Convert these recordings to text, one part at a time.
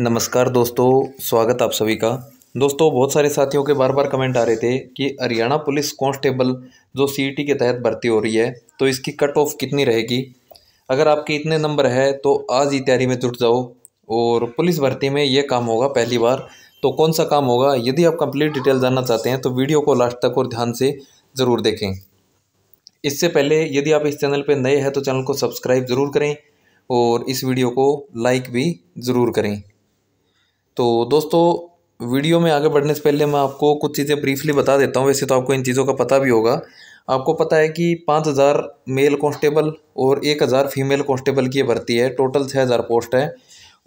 नमस्कार दोस्तों स्वागत आप सभी का दोस्तों बहुत सारे साथियों के बार बार कमेंट आ रहे थे कि हरियाणा पुलिस कांस्टेबल जो सी e के तहत भर्ती हो रही है तो इसकी कट ऑफ कितनी रहेगी अगर आपके इतने नंबर है तो आज ही तैयारी में जुट जाओ और पुलिस भर्ती में ये काम होगा पहली बार तो कौन सा काम होगा यदि आप कंप्लीट डिटेल जानना चाहते हैं तो वीडियो को लास्ट तक और ध्यान से ज़रूर देखें इससे पहले यदि आप इस चैनल पर नए हैं तो चैनल को सब्सक्राइब ज़रूर करें और इस वीडियो को लाइक भी ज़रूर करें तो दोस्तों वीडियो में आगे बढ़ने से पहले मैं आपको कुछ चीज़ें ब्रीफली बता देता हूँ वैसे तो आपको इन चीज़ों का पता भी होगा आपको पता है कि पाँच हज़ार मेल कॉन्स्टेबल और एक हज़ार फीमेल कॉन्स्टेबल की भर्ती है टोटल छः हज़ार पोस्ट है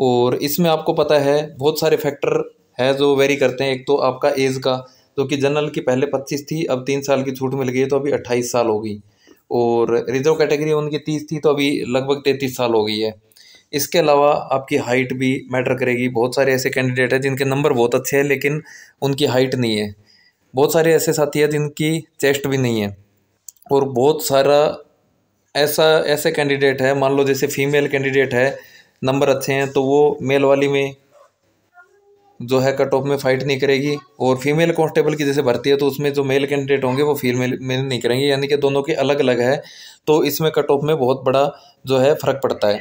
और इसमें आपको पता है बहुत सारे फैक्टर है जो वेरी करते हैं एक तो आपका एज का जो कि जनरल की पहले पच्चीस थी अब तीन साल की छूट मिल गई तो अभी अट्ठाईस साल हो गई और रिजर्व कैटेगरी उनकी तीस थी तो अभी लगभग तैंतीस साल हो गई है इसके अलावा आपकी हाइट भी मैटर करेगी बहुत सारे ऐसे कैंडिडेट हैं जिनके नंबर बहुत अच्छे हैं लेकिन उनकी हाइट नहीं है बहुत सारे ऐसे साथी हैं जिनकी चेस्ट भी नहीं है और बहुत सारा ऐसा ऐसे कैंडिडेट है मान लो जैसे फीमेल कैंडिडेट है नंबर अच्छे हैं तो वो मेल वाली में जो है कट ऑफ में फाइट नहीं करेगी और फीमेल कॉन्स्टेबल की जैसे भर्ती है तो उसमें जो मेल कैंडिडेट होंगे वो फीमेल मेल नहीं करेंगे यानी कि दोनों के अलग अलग है तो इसमें कट ऑफ में बहुत बड़ा जो है फ़र्क पड़ता है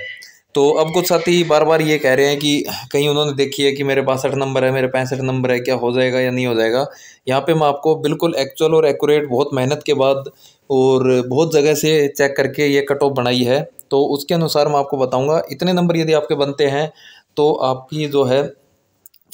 तो अब कुछ साथी बार बार ये कह रहे हैं कि कहीं उन्होंने देखी है कि मेरे बासठ नंबर है मेरे पैंसठ नंबर है क्या हो जाएगा या नहीं हो जाएगा यहाँ पे मैं आपको बिल्कुल एक्चुअल और एक्यूरेट बहुत मेहनत के बाद और बहुत जगह से चेक करके ये कट ऑफ बनाई है तो उसके अनुसार मैं आपको बताऊँगा इतने नंबर यदि आपके बनते हैं तो आपकी जो है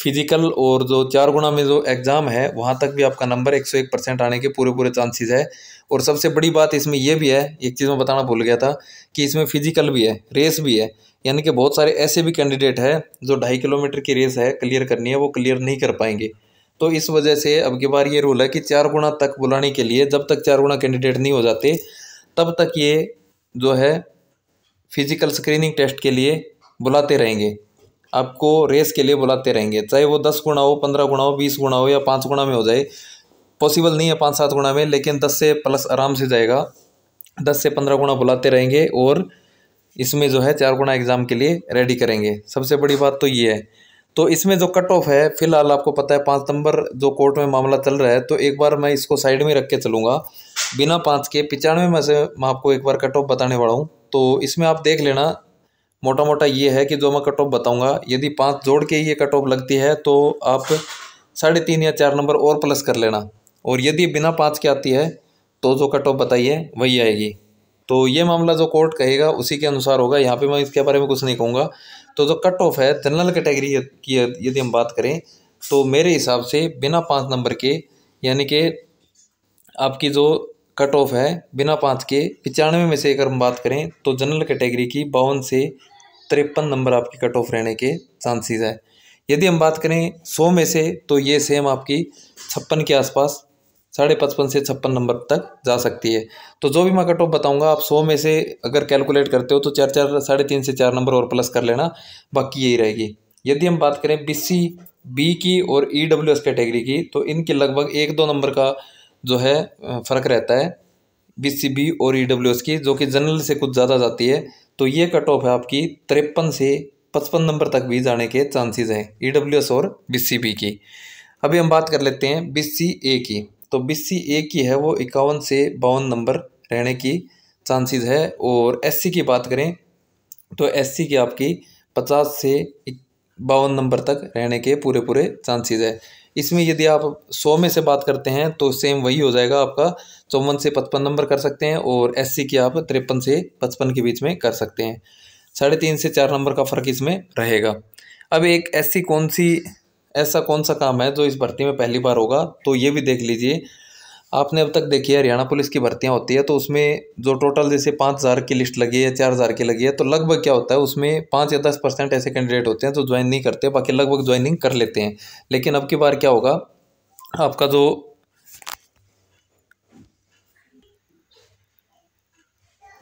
फिज़िकल और जो चार गुणा में जो एग्ज़ाम है वहाँ तक भी आपका नंबर एक सौ एक परसेंट आने के पूरे पूरे चांसेस है और सबसे बड़ी बात इसमें यह भी है एक चीज़ मैं बताना भूल गया था कि इसमें फिज़िकल भी है रेस भी है यानी कि बहुत सारे ऐसे भी कैंडिडेट हैं जो ढाई किलोमीटर की रेस है क्लियर करनी है वो क्लियर नहीं कर पाएंगे तो इस वजह से अब की बार ये रूल है कि चार गुणा तक बुलाने के लिए जब तक चार गुणा कैंडिडेट नहीं हो जाते तब तक ये जो है फिज़िकल स्क्रीनिंग टेस्ट के लिए बुलाते रहेंगे आपको रेस के लिए बुलाते रहेंगे चाहे वो दस गुणा हो पंद्रह गुणा हो बीस गुणा हो या पाँच गुणा में हो जाए पॉसिबल नहीं है पाँच सात गुणा में लेकिन दस से प्लस आराम से जाएगा दस से पंद्रह गुणा बुलाते रहेंगे और इसमें जो है चार गुणा एग्ज़ाम के लिए रेडी करेंगे सबसे बड़ी बात तो ये है तो इसमें जो कट ऑफ है फिलहाल आपको पता है पाँच नंबर जो कोर्ट में मामला चल रहा है तो एक बार मैं इसको साइड में रख के चलूँगा बिना पाँच के पिचानवे में से मैं आपको एक बार कट ऑफ बताने वाला हूँ तो इसमें आप देख लेना मोटा मोटा ये है कि जो मैं कट ऑफ बताऊँगा यदि पाँच जोड़ के ये कट ऑफ लगती है तो आप साढ़े तीन या चार नंबर और प्लस कर लेना और यदि बिना पाँच के आती है तो जो कट ऑफ बताइए वही आएगी तो ये मामला जो कोर्ट कहेगा उसी के अनुसार होगा यहाँ पे मैं इसके बारे में कुछ नहीं कहूँगा तो जो कट ऑफ है जनरल कैटेगरी की यदि हम बात करें तो मेरे हिसाब से बिना पाँच नंबर के यानी कि आपकी जो कट ऑफ है बिना पाँच के पचानवे में से अगर हम बात करें तो जनरल कैटेगरी की बावन से तिरपन नंबर आपकी कट ऑफ रहने के चांसेस है यदि हम बात करें सौ में से तो ये सेम आपकी छप्पन के आसपास साढ़े पचपन से छप्पन नंबर तक जा सकती है तो जो भी मैं कट ऑफ बताऊंगा आप सौ में से अगर कैलकुलेट करते हो तो चार चार साढ़े तीन से चार नंबर और प्लस कर लेना बाकी यही रहेगी यदि हम बात करें बी सी बी की और ई डब्ल्यू एस कैटेगरी की तो इनके लगभग एक दो नंबर का जो है फ़र्क रहता है बी सी बी और ई डब्ल्यू एस की जो कि जनरल से कुछ ज़्यादा जाती है तो ये कट ऑफ है आपकी तिरपन से पचपन नंबर तक भी जाने के चांसेस हैं ई डब्ल्यू एस और बी सी बी की अभी हम बात कर लेते हैं बी सी ए की तो बी सी ए की है वो इक्यावन से बावन नंबर रहने की चांसेस है और एस सी की बात करें तो एस सी की आपकी पचास से बावन नंबर तक रहने के पूरे पूरे चांसेस है इसमें यदि आप सौ में से बात करते हैं तो सेम वही हो जाएगा आपका चौवन से पचपन नंबर कर सकते हैं और एस की आप तिरपन से पचपन के बीच में कर सकते हैं साढ़े तीन से चार नंबर का फ़र्क इसमें रहेगा अब एक ऐसी कौन सी ऐसा कौन सा काम है जो इस भर्ती में पहली बार होगा तो ये भी देख लीजिए आपने अब तक देखी है हरियाणा पुलिस की भर्तियाँ होती है तो उसमें जो टोटल जैसे पाँच हज़ार की लिस्ट लगी है चार हज़ार की लगी है तो लगभग क्या होता है उसमें पाँच या दस परसेंट ऐसे कैंडिडेट होते हैं जो ज्वाइन नहीं करते बाकी लगभग ज्वाइनिंग कर लेते हैं लेकिन अब की बार क्या होगा आपका जो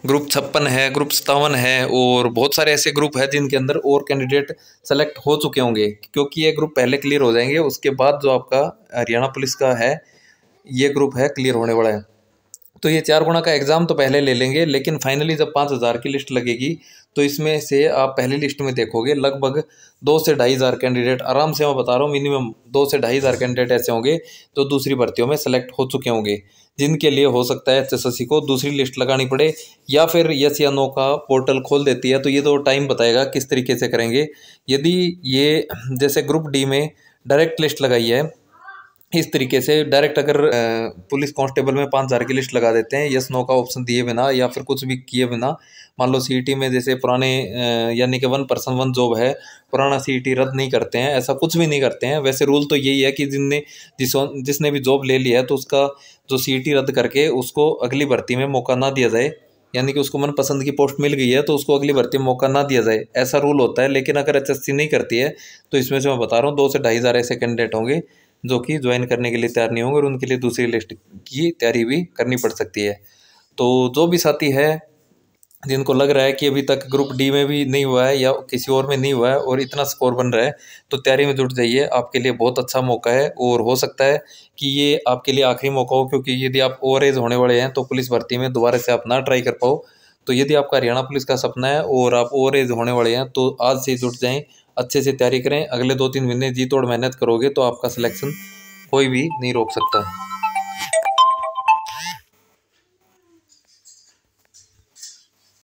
ग्रुप छप्पन है ग्रुप सतावन है और बहुत सारे ऐसे ग्रुप है जिनके अंदर और कैंडिडेट सेलेक्ट हो चुके होंगे क्योंकि ये ग्रुप पहले क्लियर हो जाएंगे उसके बाद जो आपका हरियाणा पुलिस का है ये ग्रुप है क्लियर होने वाला है तो ये चार गुणा का एग्ज़ाम तो पहले ले लेंगे लेकिन फाइनली जब पाँच हज़ार की लिस्ट लगेगी तो इसमें से आप पहली लिस्ट में देखोगे लगभग दो से ढाई हज़ार कैंडिडेट आराम से मैं बता रहा हूँ मिनिमम दो से ढाई हज़ार कैंडिडेट ऐसे होंगे जो दूसरी भर्तियों में सेलेक्ट हो चुके होंगे जिनके लिए हो सकता है एस को दूसरी लिस्ट लगानी पड़े या फिर यस या नो का पोर्टल खोल देती है तो ये तो टाइम बताएगा किस तरीके से करेंगे यदि ये जैसे ग्रुप डी में डायरेक्ट लिस्ट लगाई है इस तरीके से डायरेक्ट अगर पुलिस कांस्टेबल में पाँच हज़ार की लिस्ट लगा देते हैं यस नो का ऑप्शन दिए बिना या फिर कुछ भी किए बिना मान लो सीईटी में जैसे पुराने यानी कि वन पर्सन वन जॉब है पुराना सीईटी रद्द नहीं करते हैं ऐसा कुछ भी नहीं करते हैं वैसे रूल तो यही है कि जिनने जिस जिसने भी जॉब ले लिया है तो उसका जो सी रद्द करके उसको अगली भर्ती में मौका ना दिया जाए यानी कि उसको मनपसंद की पोस्ट मिल गई है तो उसको अगली भर्ती में मौका ना दिया जाए ऐसा रूल होता है लेकिन अगर एच नहीं करती है तो इसमें से मैं बता रहा हूँ दो से ढाई हज़ार ऐसे कैंडिडेट होंगे जो कि ज्वाइन करने के लिए तैयार नहीं होंगे और उनके लिए दूसरी लिस्ट की तैयारी भी करनी पड़ सकती है तो जो भी साथी है जिनको लग रहा है कि अभी तक ग्रुप डी में भी नहीं हुआ है या किसी और में नहीं हुआ है और इतना स्कोर बन रहा है तो तैयारी में जुट जाइए आपके लिए बहुत अच्छा मौका है और हो सकता है कि ये आपके लिए आखिरी मौका हो क्योंकि यदि आप ओवर एज होने वाले हैं तो पुलिस भर्ती में दोबारा से आप ना ट्राई कर पाओ तो यदि आपका हरियाणा पुलिस का सपना है और आप ओवर एज होने वाले हैं तो आज से जुट जाएँ अच्छे से तैयारी करें अगले दो तीन महीने जी तोड़ मेहनत करोगे तो आपका सिलेक्शन कोई भी नहीं रोक सकता